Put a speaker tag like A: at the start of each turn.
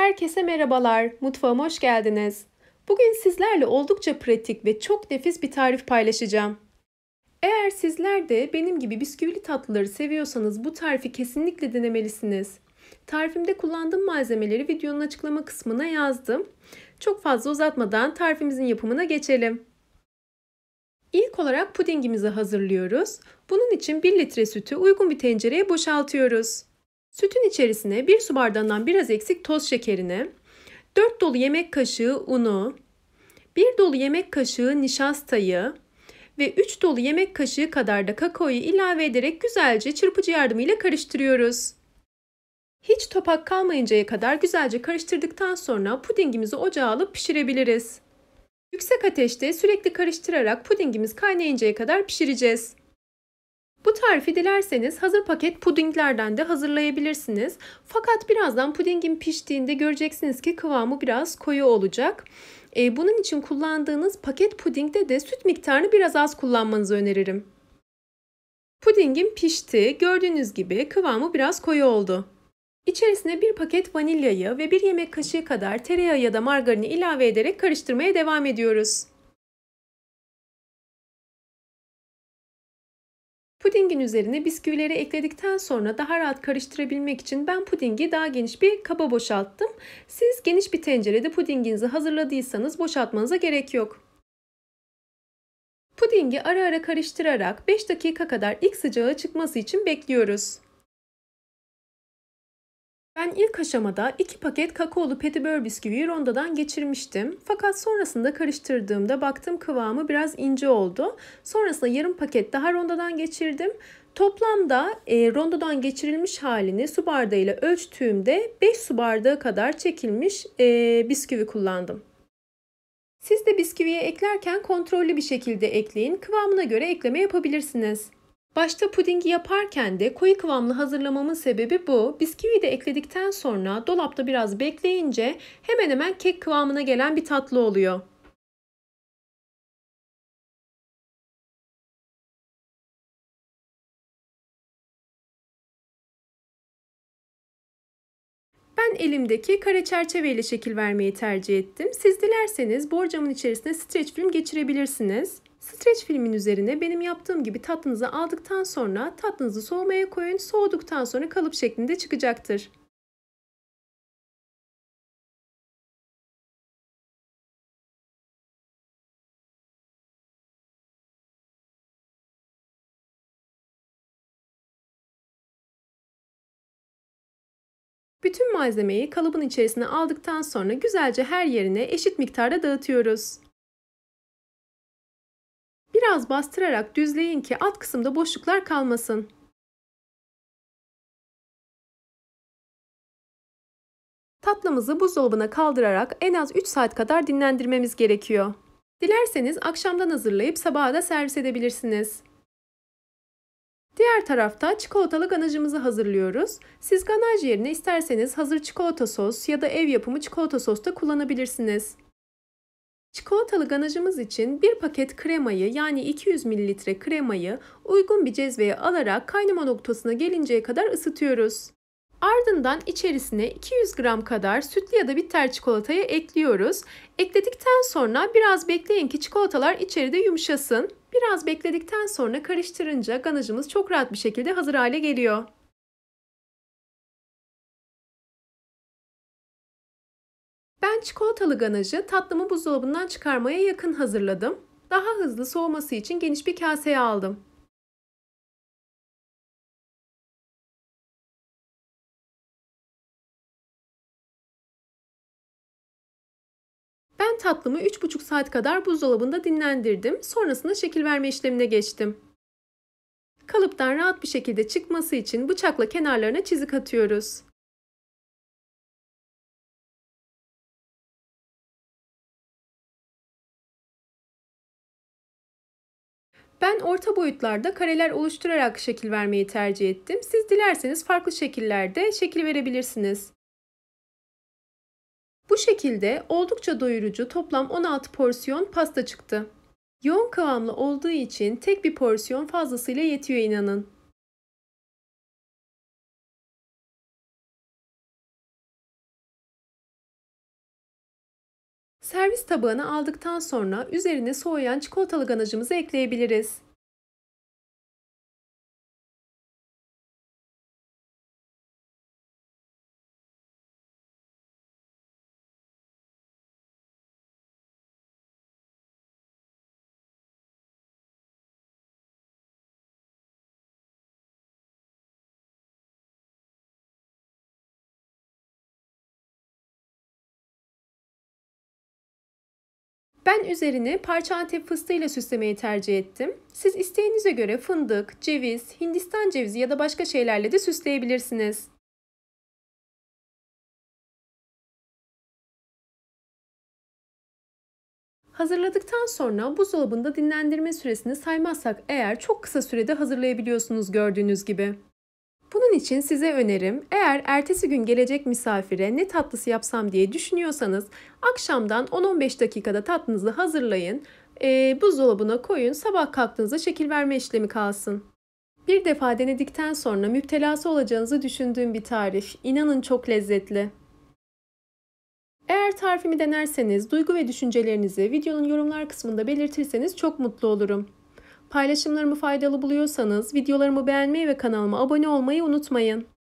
A: Herkese merhabalar, mutfağıma hoş geldiniz. Bugün sizlerle oldukça pratik ve çok nefis bir tarif paylaşacağım. Eğer sizler de benim gibi bisküvili tatlıları seviyorsanız bu tarifi kesinlikle denemelisiniz. Tarifimde kullandığım malzemeleri videonun açıklama kısmına yazdım. Çok fazla uzatmadan tarifimizin yapımına geçelim. İlk olarak pudingimizi hazırlıyoruz. Bunun için 1 litre sütü uygun bir tencereye boşaltıyoruz. Sütün içerisine 1 su bardağından biraz eksik toz şekerini, 4 dolu yemek kaşığı unu, 1 dolu yemek kaşığı nişastayı ve 3 dolu yemek kaşığı kadar da kakaoyu ilave ederek güzelce çırpıcı yardımıyla karıştırıyoruz. Hiç topak kalmayıncaya kadar güzelce karıştırdıktan sonra pudingimizi ocağa alıp pişirebiliriz. Yüksek ateşte sürekli karıştırarak pudingimiz kaynayıncaya kadar pişireceğiz. Bu tarifi dilerseniz hazır paket pudinglerden de hazırlayabilirsiniz. Fakat birazdan pudingin piştiğinde göreceksiniz ki kıvamı biraz koyu olacak. Ee, bunun için kullandığınız paket pudingde de süt miktarını biraz az kullanmanızı öneririm. Pudingim pişti. Gördüğünüz gibi kıvamı biraz koyu oldu. İçerisine bir paket vanilyayı ve bir yemek kaşığı kadar tereyağı ya da margarini ilave ederek karıştırmaya devam ediyoruz. Pudingin üzerine bisküvileri ekledikten sonra daha rahat karıştırabilmek için ben pudingi daha geniş bir kaba boşalttım. Siz geniş bir tencerede pudinginizi hazırladıysanız boşaltmanıza gerek yok. Pudingi ara ara karıştırarak 5 dakika kadar ilk sıcağı çıkması için bekliyoruz. Ben ilk aşamada 2 paket kakaolu petibör bisküviyi rondodan geçirmiştim. Fakat sonrasında karıştırdığımda baktım kıvamı biraz ince oldu. Sonrasında yarım paket daha rondodan geçirdim. Toplamda e, rondodan geçirilmiş halini su bardağıyla ölçtüğümde 5 su bardağı kadar çekilmiş e, bisküvi kullandım. Siz de bisküviye eklerken kontrollü bir şekilde ekleyin. Kıvamına göre ekleme yapabilirsiniz. Başta pudingi yaparken de koyu kıvamlı hazırlamamın sebebi bu. Bisküvi de ekledikten sonra dolapta biraz
B: bekleyince hemen hemen kek kıvamına gelen bir tatlı oluyor. Ben elimdeki
A: kare çerçeveyle şekil vermeyi tercih ettim. Siz dilerseniz borcamın içerisine streç film geçirebilirsiniz. Streç filmin üzerine benim yaptığım gibi tatlınızı aldıktan sonra tatlınızı
B: soğumaya koyun. Soğuduktan sonra kalıp şeklinde çıkacaktır. Bütün malzemeyi kalıbın içerisine aldıktan sonra güzelce her yerine eşit miktarda dağıtıyoruz. Biraz bastırarak düzleyin ki alt kısımda boşluklar kalmasın. Tatlımızı buzdolabına kaldırarak en az 3 saat kadar dinlendirmemiz gerekiyor. Dilerseniz
A: akşamdan hazırlayıp sabaha da servis edebilirsiniz. Diğer tarafta çikolatalı ganajımızı hazırlıyoruz. Siz ganaj yerine isterseniz hazır çikolata sos ya da ev yapımı çikolata sos da kullanabilirsiniz. Çikolatalı ganajımız için bir paket kremayı yani 200 mililitre kremayı uygun bir cezveye alarak kaynama noktasına gelinceye kadar ısıtıyoruz. Ardından içerisine 200 gram kadar sütlü ya da bitter çikolatayı ekliyoruz. Ekledikten sonra biraz bekleyin ki çikolatalar içeride yumuşasın. Biraz bekledikten sonra karıştırınca ganajımız çok rahat bir şekilde
B: hazır hale geliyor. Ben çikolatalı ganajı tatlımı buzdolabından çıkarmaya yakın hazırladım. Daha hızlı soğuması için geniş bir kaseye aldım. Ben tatlımı 3,5 saat kadar buzdolabında
A: dinlendirdim. Sonrasında şekil verme işlemine geçtim. Kalıptan rahat bir şekilde
B: çıkması için bıçakla kenarlarına çizik atıyoruz. Ben orta boyutlarda kareler oluşturarak şekil vermeyi
A: tercih ettim. Siz dilerseniz farklı şekillerde şekil verebilirsiniz. Bu şekilde oldukça doyurucu toplam 16 porsiyon pasta çıktı.
B: Yoğun kıvamlı olduğu için tek bir porsiyon fazlasıyla yetiyor inanın. Servis tabağına aldıktan sonra üzerine soğuyan çikolatalı ganajımızı ekleyebiliriz. Ben üzerine parça antep
A: fıstığıyla süslemeyi tercih ettim. Siz isteğinize göre fındık, ceviz, hindistan cevizi
B: ya da başka şeylerle de süsleyebilirsiniz. Hazırladıktan sonra
A: buzdolabında dinlendirme süresini saymazsak eğer çok kısa sürede hazırlayabiliyorsunuz gördüğünüz gibi. Bunun için size önerim eğer ertesi gün gelecek misafire ne tatlısı yapsam diye düşünüyorsanız akşamdan 10-15 dakikada tatlınızı hazırlayın, e, buzdolabına koyun sabah kalktığınızda şekil verme işlemi kalsın. Bir defa denedikten sonra müptelası olacağınızı düşündüğüm bir tarif. İnanın çok lezzetli. Eğer tarifimi denerseniz duygu ve düşüncelerinizi videonun yorumlar kısmında belirtirseniz çok mutlu olurum. Paylaşımlarımı faydalı buluyorsanız videolarımı beğenmeyi ve kanalıma
B: abone olmayı unutmayın.